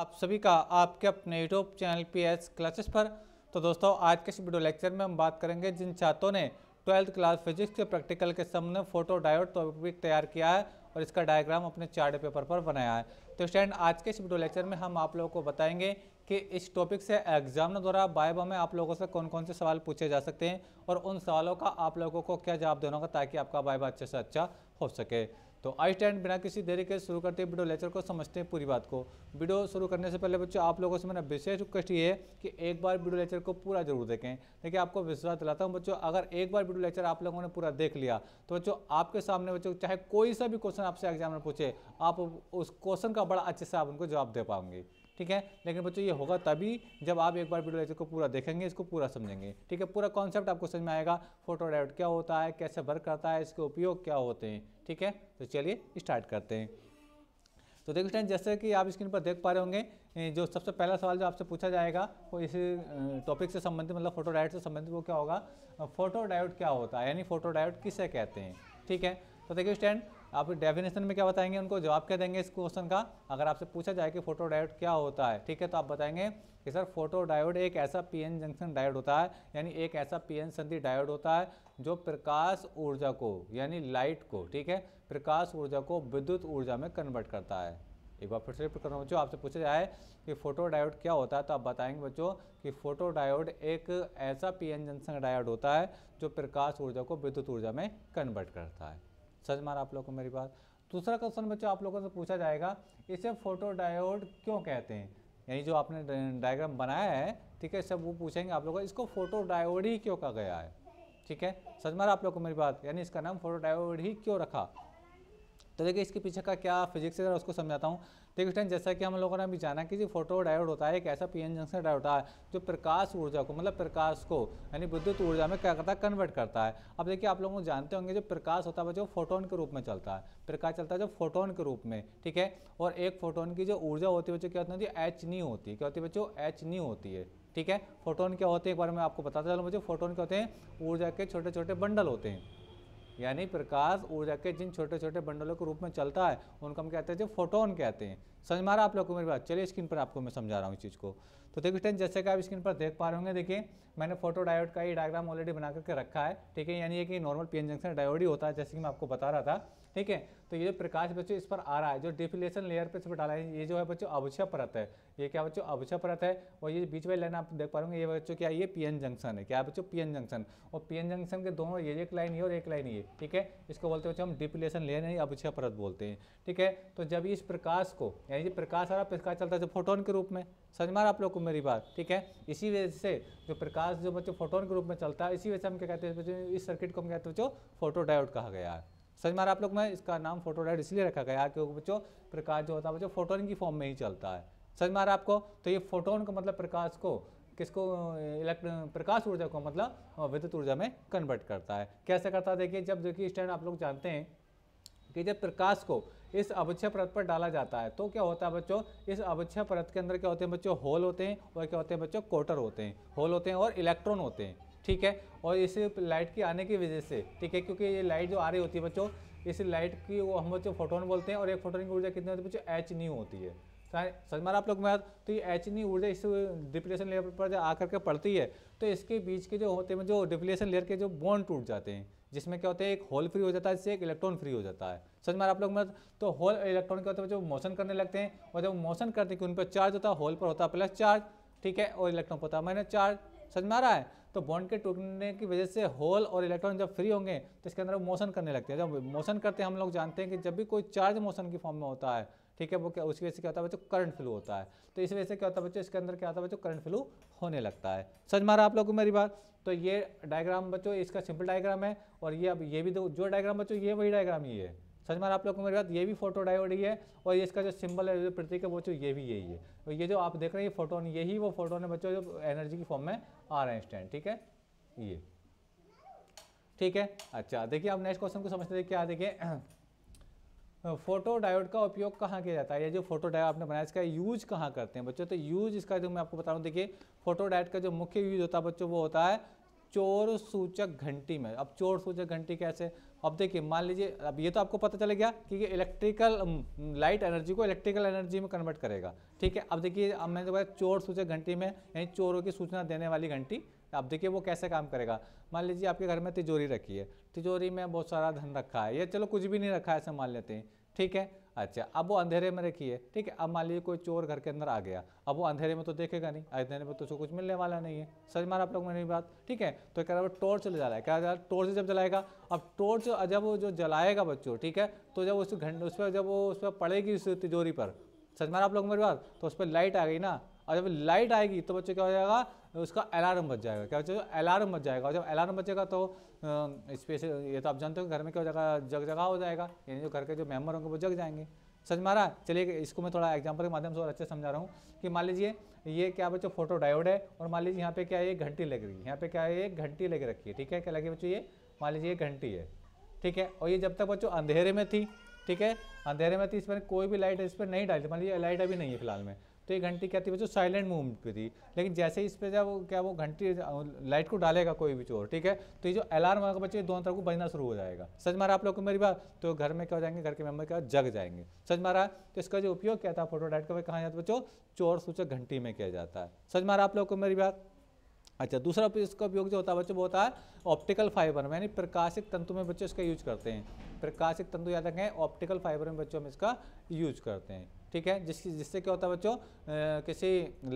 आप सभी का आपके अपने YouTube channel P H classes पर तो दोस्तों आज के इस वीडियो लेक्चर में हम बात करेंगे जिन छात्रों ने ट्वेल्थ क्लास फिजिक्स के प्रैक्टिकल के सामने फोटो डायोड टॉपिक तो तैयार किया है और इसका डायग्राम अपने चार्ट पेपर पर बनाया है तो स्टैंड आज के इस वीडियो लेक्चर में हम आप लोगों को बताएंगे कि इस टॉपिक से एग्जाम द्वारा बायब में आप लोगों से कौन कौन से सवाल पूछे जा सकते हैं और उन सवालों का आप लोगों को क्या जवाब देना होगा ताकि आपका बायबा अच्छे से अच्छा हो सके तो आई स्टैंड बिना किसी देरी के शुरू करते हैं वीडियो लेक्चर को समझते हैं पूरी बात को वीडियो शुरू करने से पहले बच्चों आप लोगों से मेरा विशेष रिक्वेस्ट ये है कि एक बार वीडियो लेक्चर को पूरा जरूर देखें देखिए आपको विश्वास दिलाता हूँ बच्चों अगर एक बार वीडियो लेक्चर आप लोगों ने पूरा देख लिया तो बच्चों आपके सामने बच्चों चाहे कोई सा भी क्वेश्चन आपसे एग्जाम में पूछे आप उस क्वेश्चन का बड़ा अच्छे से आप उनको जवाब दे पाऊंगी ठीक है लेकिन बच्चों ये होगा तभी जब आप एक बार वीडियो लेक्चर को पूरा देखेंगे इसको पूरा समझेंगे ठीक है पूरा कॉन्सेप्ट आपको समझ में आएगा फोटो डायोड क्या होता है कैसे वर्क करता है इसके उपयोग क्या होते हैं ठीक है तो चलिए स्टार्ट करते हैं तो देखो स्टैंड जैसे कि आप स्क्रीन पर देख पा रहे होंगे जो सबसे पहला सवाल जो आपसे पूछा जाएगा वो इस टॉपिक से संबंधित मतलब फोटो डायोड से संबंधित वो क्या होगा फोटो डायोड क्या होता है यानी फोटो डायोड किसे कहते हैं ठीक है तो देखिए स्टैंड आप डेफिनेशन में क्या बताएंगे उनको जवाब क्या देंगे इस क्वेश्चन का अगर आपसे पूछा जाए कि फोटो डायोड क्या होता है ठीक है तो आप बताएंगे कि सर फोटो डायोड एक ऐसा पीएन जंक्शन डायोड होता है यानी एक ऐसा पीएन संधि डायोड होता है जो प्रकाश ऊर्जा को यानी लाइट को ठीक है प्रकाश ऊर्जा को विद्युत ऊर्जा में कन्वर्ट करता है एक बार फिर से रिपीट कर रहा हूँ बच्चों आपसे पूछा जाए कि फोटो डायोड क्या होता है तो आप बताएंगे बच्चों कि फोटो डायोड एक ऐसा पीएन जंक्शन डायोड होता है जो प्रकाश ऊर्जा को विद्युत ऊर्जा में कन्वर्ट करता है सच मारा आप लोग को मेरी बात दूसरा क्वेश्चन बच्चों आप लोगों से पूछा जाएगा इसे फोटो डायोड क्यों कहते हैं यानी जो आपने डायग्राम बनाया है ठीक है सब वो पूछेंगे आप लोगों इसको फोटो डायोड ही क्यों कहा गया है ठीक है सच मारा आप लोग को मेरी बात यानी इसका नाम फोटो डायोड ही क्यों रखा तो देखिए इसके पीछे का क्या फिजिक्स है उसको समझाता हूँ देखिए स्टूडेंट जैसा कि हम लोगों ने अभी जाना कि जो फोटो डायोड होता है एक ऐसा पी एन जंक्शन डायोड होता है जो प्रकाश ऊर्जा को मतलब प्रकाश को यानी विद्युत ऊर्जा में क्या करता है कन्वर्ट करता है अब देखिए आप लोगों को जानते होंगे जो प्रकाश होता है जो फोटोन के रूप में चलता है प्रकाश चलता है जो फोटोन के रूप में ठीक है और एक फोटोन की जो ऊर्जा होती है बच्चों क्या होती है एच नहीं होती क्या होती है बच्चों एच नहीं होती है ठीक है फोटोन क्या होते हैं एक बार मैं आपको बताता चलूँ मुझे फोटोन क्या होते हैं ऊर्जा के छोटे छोटे बंडल होते हैं यानी प्रकाश ऊर्जा के जिन छोटे छोटे बंडलों के रूप में चलता है उनको हम कहते हैं जो फोटोन कहते हैं समझ मारा आप लोग को मेरी बात चलिए स्क्रीन पर आपको मैं समझा रहा हूँ इस चीज़ को तो देखिए स्टूडेंट जैसे कि आप स्क्रीन पर देख पा रहे होंगे देखिए मैंने फोटो डायोड का ही डायग्राम ऑलरेडी बना करके रखा है ठीक है यानी कि नॉर्मल पी जंक्शन डायोड ही होता है जैसे कि मैं आपको बता रहा था ठीक है तो ये जो प्रकाश बच्चों इस पर आ रहा है जो डिफिलेशन लेयर पे इस पर डाला है ये जो है बच्चों अवश्य परत है ये क्या बच्चों अवश्य परत है और ये बीच वाली लाइन आप देख पा ये बच्चों क्या ये पीएन जंक्शन है क्या बच्चों पीएन जंक्शन और पीएन जंक्शन के दोनों ये एक लाइन ये और एक लाइन ये ठीक है इसको बोलते बच्चों हम डिफिलेशन लेयर नहीं अवश्य परत बोलते हैं ठीक है तो जब इस प्रकाश को यानी प्रकाश आ रहा प्रकाश चलता है जो फोटोन के रूप में समझ मारा आप लोग को मेरी बात ठीक है इसी वजह से जो प्रकाश जो बच्चों फोटोन के रूप में चलता है इसी वजह से हम क्या कहते हैं इस सर्किट को हम कहते हैं बच्चों फोटोडायोड कहा गया है सच मारा आप लोग में इसका नाम फोटो फोटोडाइट इसलिए रखा गया क्योंकि बच्चों प्रकाश जो होता है बच्चों फोटोन की फॉर्म में ही चलता है समझ मारा आपको तो ये फोटोन का मतलब प्रकाश को किसको इलेक्ट्रॉन प्रकाश ऊर्जा को मतलब विद्युत ऊर्जा में कन्वर्ट करता है कैसे करता है देखिए जब देखिए स्टैंड आप लोग जानते हैं कि जब प्रकाश को इस अवच्छय परत पर डाला जाता है तो क्या होता है बच्चों इस अवच्छय परत के अंदर क्या होते हैं बच्चों होल होते हैं और क्या होते हैं बच्चों कोटर होते हैं होल होते हैं और इलेक्ट्रॉन होते हैं ठीक है और इस लाइट के आने की वजह से ठीक है क्योंकि ये लाइट जो आ रही होती है बच्चों इस लाइट की वो हम बच्चों फोटोन बोलते हैं और एक फोटोन की ऊर्जा कितनी होती है बच्चों एच न्यू होती है समझ मारा आप लोग मैं तो ये एच नी ऊर्जा इस डिप्लेशन लेयर पर जो आकर के पड़ती है तो इसके बीच के जो होते हैं जो डिप्लेशन लेयर के जो बॉन्ड टूट जाते हैं जिसमें क्या होता है एक होल फ्री हो जाता है जिससे एक इलेक्ट्रॉन फ्री हो जाता है समझ मारा आप लोग मत तो होल इलेक्ट्रॉन क्या होते हैं जो मोशन करने लगते हैं और जब मोशन करते हैं कि उन पर चार्ज होता है होल पर होता है प्लस चार्ज ठीक है और इलेक्ट्रॉन पर होता है माइनस चार्ज समझ मारा है तो बॉन्ड के टूटने की वजह से होल और इलेक्ट्रॉन जब फ्री होंगे तो इसके अंदर मोशन करने लगते हैं जब मोशन करते हैं हम लोग जानते हैं कि जब भी कोई चार्ज मोशन की फॉर्म में होता है ठीक है वो क्या उसकी वजह से क्या होता है बच्चों करंट फ्लू होता है तो इस वजह से क्या होता है बच्चों इसके अंदर क्या होता है बच्चों करंट फ्लू होने लगता है समझ मारा आप लोगों को मेरी बात तो ये डायग्राम बच्चों इसका सिंपल डायग्राम है और ये अब ये भी जो डायग्राम बच्चों ये वही डायग्राम ये है सच में आप लोग को मेरे बात ये भी फोटो डायोड ही है और इसका जो सिंबल है प्रतीक है वो ये भी यही है और ये जो आप देख रहे हैं ये फोटोन यही वो फोटोन है बच्चों जो एनर्जी की फॉर्म में आ रहे हैं स्टैंड ठीक है ये ठीक है अच्छा देखिए आप नेक्स्ट क्वेश्चन को समझते हैं क्या देखिए फोटो डायोड का उपयोग कहाँ किया जाता है ये जो फोटो डायोड आपने बनाया इसका यूज कहाँ करते हैं बच्चों तो यूज इसका जो मैं आपको बता रहा हूँ देखिए फोटो डायोड का जो मुख्य यूज होता है बच्चों वो होता है चोर सूचक घंटी में अब चोर सूचक घंटी कैसे अब देखिए मान लीजिए अब ये तो आपको पता चले गया कि ये इलेक्ट्रिकल लाइट एनर्जी को इलेक्ट्रिकल एनर्जी में कन्वर्ट करेगा ठीक है अब देखिए अब मैंने बताया चोर सूचक घंटी में यानी चोरों की सूचना देने वाली घंटी अब देखिए वो कैसे काम करेगा मान लीजिए आपके घर में तिजोरी रखी है तिजोरी में बहुत सारा धन रखा है या चलो कुछ भी नहीं रखा है ऐसा मान लेते हैं ठीक है अच्छा अब वो अंधेरे में रखिए ठीक है अब मान लीजिए कोई चोर घर के अंदर आ गया अब वो अंधेरे में तो देखेगा नहीं अंधेरे में तो उसको कुछ मिलने वाला नहीं है समझ मारा आप लोग मेरी बात ठीक है तो क्या वो है टोर्च चले जा रहा है क्या जा टोर्च जब जलाएगा अब टोर्च जब वो जो जलाएगा बच्चों ठीक है तो जब उस घंटे उस पर जब वो उस पर पड़ेगी उस तिजोरी पर समझ मारा आप लोग मेरी बात तो उस पर लाइट आ गई ना और जब लाइट आएगी तो बच्चों क्या हो जाएगा उसका अलार्म बच जाएगा क्या बच्चों अलार्म बच जाएगा और जब अलार्म बचेगा तो स्पेस ये तो आप जानते हो घर में क्या जगह जग जगह हो जाएगा यानी जो घर के जो मेम्बर होंगे वो जग जाएंगे समझ में आ रहा है चलिए इसको मैं थोड़ा एग्जांपल के माध्यम से और अच्छे समझा रहा हूँ कि मान लीजिए ये क्या बच्चों फोटो डायोड है और मान लीजिए यहाँ पे क्या है एक घंटी लग रही है यहाँ पे क्या है एक घंटी लग रखी है ठीक है क्या लगे बच्चों ये मान लीजिए एक घंटी है ठीक है और ये जब तक बच्चों अंधेरे में थी ठीक है अंधेरे में थी इस पर कोई भी लाइट इस पर नहीं डाली मान लीजिए लाइट अभी नहीं है फिलहाल में तो ये घंटी क्या थी बच्चों साइलेंट मूवमेंट पे थी लेकिन जैसे ही इस पर जब क्या वो घंटी लाइट को डालेगा कोई भी चोर ठीक है तो ये जो अलार्म होगा बच्चे दोनों तरफ को बजना शुरू हो जाएगा सच मारा आप लोग को मेरी बात तो घर में क्या हो जाएंगे घर के मेम्बर क्या जग जाएंगे सच मारा तो इसका जो उपयोग क्या था फोटोडाइट का कहाँ जाता है बच्चों चोर सूचक घंटी में किया जाता है सच मारा आप लोग को मेरी बात अच्छा दूसरा इसका उपयोग जो होता है बच्चों वो होता है ऑप्टिकल फाइबर यानी प्रकाशिक तंतु में बच्चे इसका यूज करते हैं प्रकाशिक तंतु याद रखें ऑप्टिकल फाइबर में बच्चों हम इसका यूज करते हैं ठीक है जिस जिससे क्या होता है बच्चों किसी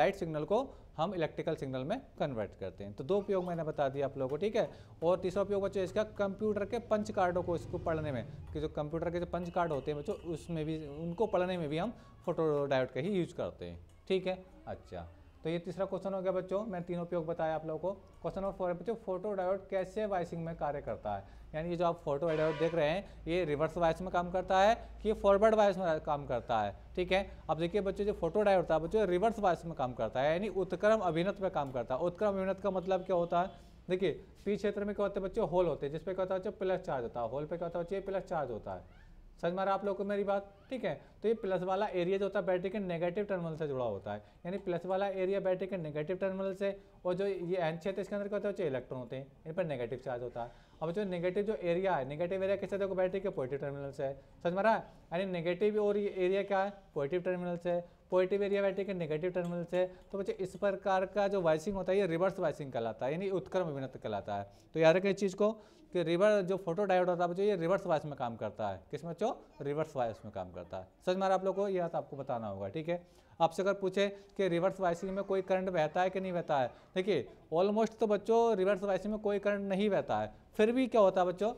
लाइट सिग्नल को हम इलेक्ट्रिकल सिग्नल में कन्वर्ट करते हैं तो दो उपयोग मैंने बता दिया आप लोगों को ठीक है और तीसरा उपयोग बच्चों इसका कंप्यूटर के पंच कार्डों को इसको पढ़ने में कि जो कंप्यूटर के जो पंच कार्ड होते हैं बच्चों उसमें भी उनको पढ़ने में भी हम फोटो डायोड का ही यूज करते हैं ठीक है अच्छा तो ये तीसरा क्वेश्चन हो गया बच्चों मैंने तीन उपयोग बताया आप लोगों को क्वेश्चन नंबर फोर है बच्चों फोटो डायोड कैसे वाइसिंग में कार्य करता है यानी ये जो आप फोटो डायोड देख रहे हैं ये रिवर्स वाइस में काम करता है कि फॉरवर्ड वाइस में काम करता है ठीक है अब देखिए बच्चों जो फोटो डायोड था बच्चों रिवर्स वाइस में काम करता है यानी उत्क्रम अभिनत में काम करता है उत्क्रम अभिनत का मतलब क्या होता है देखिए पी क्षेत्र में क्या होता है बच्चों होल होते हैं जिसपे क्या होता है बच्चों प्लस चार्ज होता है होल पे क्या होता है बच्चे प्लस चार्ज होता है समझ मारा आप लोग को मेरी बात ठीक है तो ये प्लस वाला एरिया जो होता है बैटरी के नेगेटिव टर्मिनल से जुड़ा होता है यानी प्लस वाला एरिया बैटरी के नेगेटिव टर्मिनल से और जो ये एन क्षेत्र इसके अंदर क्या होता है इलेक्ट्रॉन होते हैं इन पर नेगेटिव चार्ज होता है अब जो नेगेटिव जो एरिया है नेगेटिव एरिया किससे देखो बैटरी के पॉजिटिव टर्मिनल से है समझ मारा यानी नेगेटिव और ये एरिया क्या है पॉजिटिव टर्मिनल से है पॉजिटिव एरिया बैटरी के नेगेटिव टर्मिनल से तो बच्चे इस प्रकार का जो वाइसिंग होता है ये रिवर्स वाइसिंग कहलाता है यानी उत्क्रम अभिनत कहलाता है तो याद रखें इस चीज़ को कि रिवर जो फोटो डायोड होता है बच्चों ये रिवर्स वाइस में काम करता है किस में बच्चों रिवर्स वाइस में काम करता है सच मारा आप लोग को यह तो आपको बताना होगा ठीक है आपसे अगर पूछे कि रिवर्स वाइसिंग में कोई करंट बहता है कि नहीं बहता है देखिए ऑलमोस्ट तो बच्चों रिवर्स वाइसिंग में कोई करंट नहीं बहता है फिर भी क्या होता है बच्चों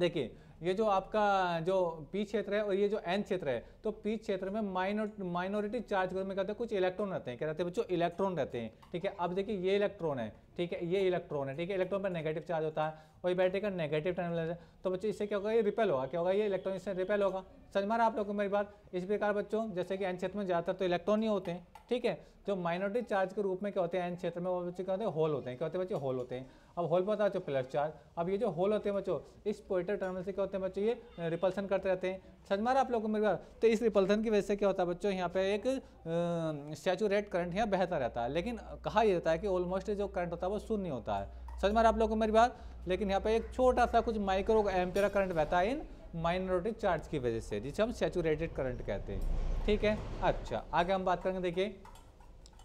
देखिए ये जो आपका जो पी क्षेत्र है और ये जो एन क्षेत्र है तो पी क्षेत्र में माइनोर माइनॉरिटी चार्ज ग्रुप में कहते हैं कुछ इलेक्ट्रॉन रहते हैं क्या रहते हैं बच्चों इलेक्ट्रॉन रहते हैं ठीक है अब देखिए ये इलेक्ट्रॉन है ठीक है ये इलेक्ट्रॉन है ठीक है इलेक्ट्रॉन पर नेगेटिव चार्ज होता है और ये बैटरी का नेगेटिव टर्मिनल है तो बच्चों इससे क्या होगा ये रिपेल होगा क्या होगा ये इलेक्ट्रॉन इससे रिपेल होगा समझ मारा आप लोग को मेरी बात इस प्रकार बच्चों जैसे कि एन क्षेत्र में ज़्यादातर तो इलेक्ट्रॉन ही होते हैं ठीक है जो माइनॉरिटी चार्ज के रूप में क्या होते हैं एन क्षेत्र में वो बच्चे क्या होते हैं होल होते हैं क्या होते हैं बच्चे होल होते हैं अब होल में होता है बच्चों प्लस चार्ज अब ये जो होल होते हैं बच्चों इस पोइटर टर्मिनल से क्या होते हैं बच्चों ये रिपल्सन करते रहते हैं समझ मारा आप लोगों को मेरे तो इस रिपल्सन की वजह से क्या होता है बच्चों यहाँ पे एक सेचूरेट करंट यहाँ बेहतर रहता है लेकिन कहा यह रहता है कि ऑलमोस्ट जो करंट होता है वो शून्य होता है समझ मारा आप लोग को मेरी बात लेकिन यहाँ पे एक छोटा सा कुछ माइक्रो एम्पेरा करंट बहता है इन माइनोरिटी चार्ज की वजह से जिसे हम सेचूरेटेड करंट कहते हैं ठीक है अच्छा आगे हम बात करेंगे देखिए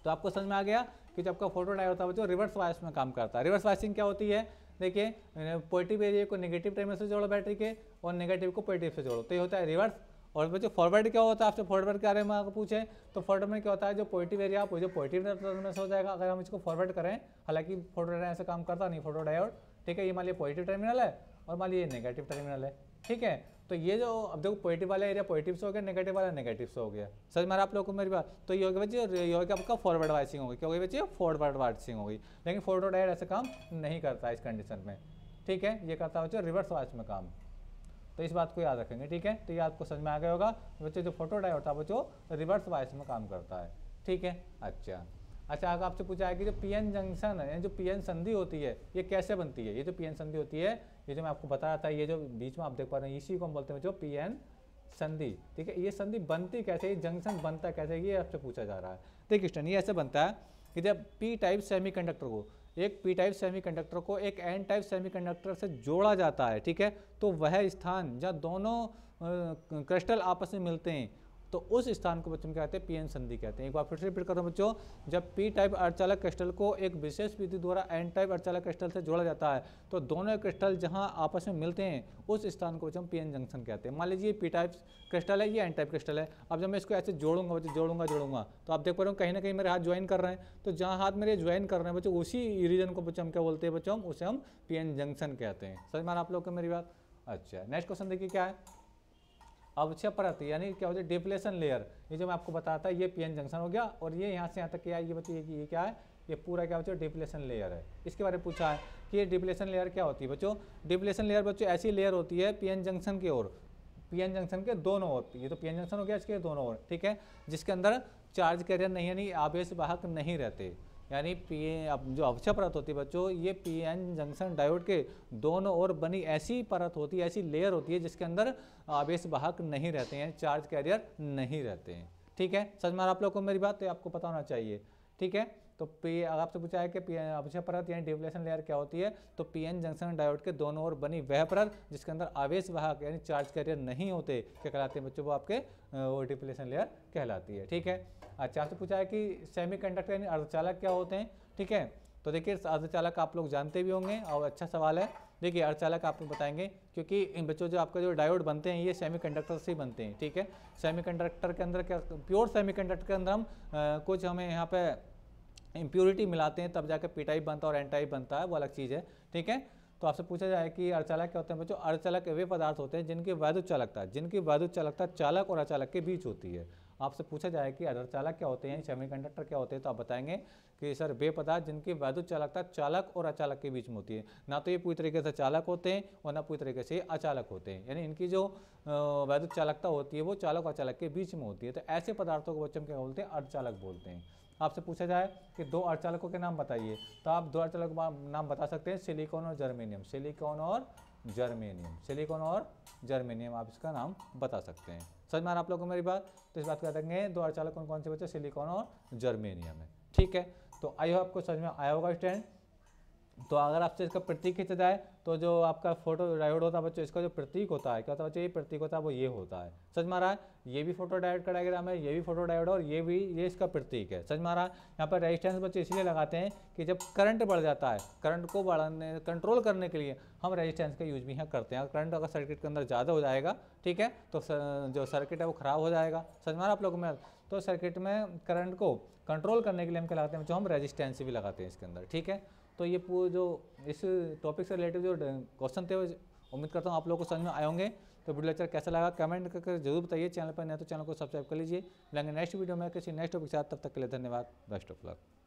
तो आपको समझ में आ गया कि जब आपका फोटो डायोड होता है जो रिवर्स वायस में काम करता है रिवर्स वाइसिंग क्या होती है देखिए पॉजिटिव एरिया को नेगेटिव टर्मिनल से जोड़ो बैटरी के और नेगेटिव को पॉजिटिव से जोड़ो तो ये होता है रिवर्स और बच्चों फॉरवर्ड क्या होता है आपसे फॉरवर्ड के बारे में आपको पूछे तो फॉरवर्ड में क्या होता है जो पॉजिटिव एरिया आप जो पॉजिटिव टर्मिनल से हो जाएगा अगर हम इसको फॉरवर्ड करें हालांकि फोटो डायोड ऐसे काम करता नहीं फोटो डायोड ठीक है ये मान लिया पॉजिटिव टर्मिनल है और मान लिया नेगेटिव टर्मिनल है ठीक है तो ये जो अब देखो पॉजिटिव वाला एरिया पॉजिटिव से हो गया नेगेटिव वाला नेगेटिव से हो गया सर मारा आप लोग को मेरी बात तो ये हो गया बच्चे ये हो गया आपका फॉरवर्ड वाइसिंग होगी क्या हो बच्चे फॉरवर्ड वाइसिंग होगी लेकिन फोटो डायर ऐसे काम नहीं करता इस कंडीशन में ठीक है ये करता है बच्चे रिवर्स वाइस में काम तो इस बात को याद रखेंगे ठीक है तो ये आपको समझ में आ गया होगा बच्चे जो फोटो डाइवर होता है रिवर्स वाइस में काम करता है ठीक है अच्छा अच्छा अगर आपसे पूछा है कि जो पीएन जंक्शन है जो पीएन संधि होती है ये कैसे बनती है ये जो पीएन संधि होती है ये जो मैं आपको बता रहा था ये जो बीच में आप देख पा रहे हैं इसी को हम बोलते हैं जो पीएन संधि ठीक है ये संधि बनती कैसे ये जंक्शन बनता कैसे ये आपसे पूछा जा रहा है ठीक क्रिस्टन ये ऐसे बनता है कि जब पी टाइप कंडक्टर को एक पी टाइप कंडक्टर को एक एन टाइप कंडक्टर से जोड़ा जाता है ठीक है तो वह स्थान जहाँ दोनों क्रिस्टल आपस में मिलते हैं तो उस स्थान को बच्चों कहते हैं पीएन संधि कहते हैं एक बार फिर से रिपीट हूँ बच्चों जब पी टाइप अर्चालक क्रिस्टल को एक विशेष विधि द्वारा एन टाइप अर्चालक क्रिस्टल से जोड़ा जाता है तो दोनों क्रिस्टल जहाँ आपस में मिलते हैं उस स्थान को बच्चों पीएन जंक्शन कहते हैं मान लीजिए पी टाइप क्रिस्टल है ये एन टाइप क्रिस्टल है अब जब मैं इसको ऐसे जोड़ूंगा बच्चों जोड़ूंगा जोड़ूंगा तो आप देख पा रहे हो कहीं ना कहीं मेरे हाथ ज्वाइन कर रहे हैं तो जहाँ हाथ मेरे ज्वाइन कर रहे हैं बच्चों उसी रीजन को बच्चों हम क्या बोलते हैं बच्चों उसे हम पी जंक्शन कहते हैं समझ मान आप लोग को मेरी बात अच्छा नेक्स्ट क्वेश्चन देखिए क्या है अवक्षय परत यानी क्या होता है डिप्लेशन लेयर ये जो मैं आपको बताता है ये पीएन जंक्शन हो गया और ये यहाँ से यहाँ तक क्या है ये बताइए कि ये क्या है ये पूरा क्या बच्चों डिप्लेशन लेयर है इसके बारे में पूछा है कि ये डिप्लेशन लेयर क्या होती है बच्चों डिप्लेशन लेयर बच्चों ऐसी लेयर होती है पीएन जंक्शन की ओर पीएन जंक्शन के दोनों ओर ये तो पीएन जंक्शन हो गया इसके दोनों ओर ठीक है जिसके अंदर चार्ज कैरियर नहीं यानी आवेश वाहक नहीं रहते यानी पी अब जो अवश्य परत होती है बच्चों ये पी एन जंक्शन डायोड के दोनों ओर बनी ऐसी परत होती है ऐसी लेयर होती है जिसके अंदर आवेश वाहक नहीं रहते हैं चार्ज कैरियर नहीं रहते हैं ठीक है सच मार आप लोग को मेरी बात तो आपको पता होना चाहिए ठीक है तो पी अगर आपसे पूछा है कि पी अवश्य परत यानी डिवलेशन लेयर क्या होती है तो पी एन जंक्शन डायोड के दोनों ओर बनी वह परत जिसके अंदर आवेश वाहक यानी चार्ज कैरियर नहीं होते क्या कहलाते हैं बच्चों वो आपके वो डिफ्लेशन लेयर कहलाती है ठीक है अच्छा आपसे पूछा है कि सेमी कंडक्टर यानी अर्धचालक क्या होते हैं ठीक है तो देखिए अर्धचालक आप लोग जानते भी होंगे और अच्छा सवाल है देखिए अर्धचालक आप लोग बताएंगे क्योंकि इन बच्चों जो आपका जो डायोड बनते हैं ये सेमी कंडक्टर से ही बनते हैं ठीक है सेमी कंडक्टर के अंदर क्या प्योर सेमी कंडक्टर के अंदर हम कुछ हमें यहाँ पर इम्प्योरिटी मिलाते हैं तब जाकर पी टाइप बनता है और एन टाइप बनता है वो अलग चीज़ है ठीक है तो आपसे पूछा जाए कि अर्चालक क्या होते हैं बच्चों अर्चालक वे पदार्थ होते हैं जिनकी वैद्युत चालकता जिनकी वैद्युत चालकता चालक और अचालक के बीच होती है आपसे पूछा जाए कि अधर चालक क्या होते हैं सेमी कंडक्टर क्या होते हैं तो आप बताएंगे कि सर वे पदार्थ जिनकी वैद्युत चालकता चालक और अचालक के बीच में होती है ना तो ये पूरी तरीके से चालक होते हैं और ना पूरी तरीके से अचालक होते हैं यानी इनकी जो वैद्युत चालकता होती है वो चालक और अचालक के बीच में होती है तो ऐसे पदार्थों को हम क्या बोलते हैं अर्धचालक बोलते हैं आपसे पूछा जाए कि दो अर्धचालकों के नाम बताइए तो आप दो अर्धचालक नाम बता सकते हैं सिलिकॉन और जर्मेनियम सिलिकॉन और जर्मेनियम सिलिकॉन और जर्मेनियम आप इसका नाम बता सकते हैं समझ में आप लोगों को मेरी बात तो इस बात का देखेंगे दो अड़चालक कौन कौन से बच्चे सिलिकॉन और जर्मेनियम है ठीक है तो आई हो आपको समझ में आया होगा स्टैंड तो अगर आपसे इसका प्रतीक खींचा जाए तो जो आपका फोटो डायोड होता है बच्चों इसका जो प्रतीक होता है क्या होता है बच्चों ये प्रतीक होता है वो ये होता है सच मारा ये भी फोटो डायोड का डायग्राम है ये भी फोटो डायोड और ये भी ये इसका प्रतीक है सच मारा यहाँ पर रेजिस्टेंस बच्चे इसलिए लगाते हैं कि जब करंट बढ़ जाता है करंट को बढ़ाने कंट्रोल करने के लिए हम रजिस्टेंस का यूज भी यहाँ करते हैं करंट अगर सर्किट के अंदर ज़्यादा हो जाएगा ठीक है तो जो सर्किट है वो ख़राब हो जाएगा सच मारा आप लोगों में तो सर्किट में करंट को कंट्रोल करने के लिए हम क्या लगाते हैं जो हम रेजिस्टेंस भी लगाते हैं इसके अंदर ठीक है तो ये पूरे जो इस टॉपिक से रिलेटेड जो क्वेश्चन थे उम्मीद करता हूँ आप लोगों को समझ में आए होंगे तो वीडियो लेक्चर कैसा लगा कमेंट करके जरूर बताइए चैनल पर नहीं तो चैनल को सब्सक्राइब कर लीजिए मिलेंगे नेक्स्ट वीडियो में किसी नेक्स्ट टॉपिक के साथ तब तक के लिए धन्यवाद बेस्ट ऑफ लक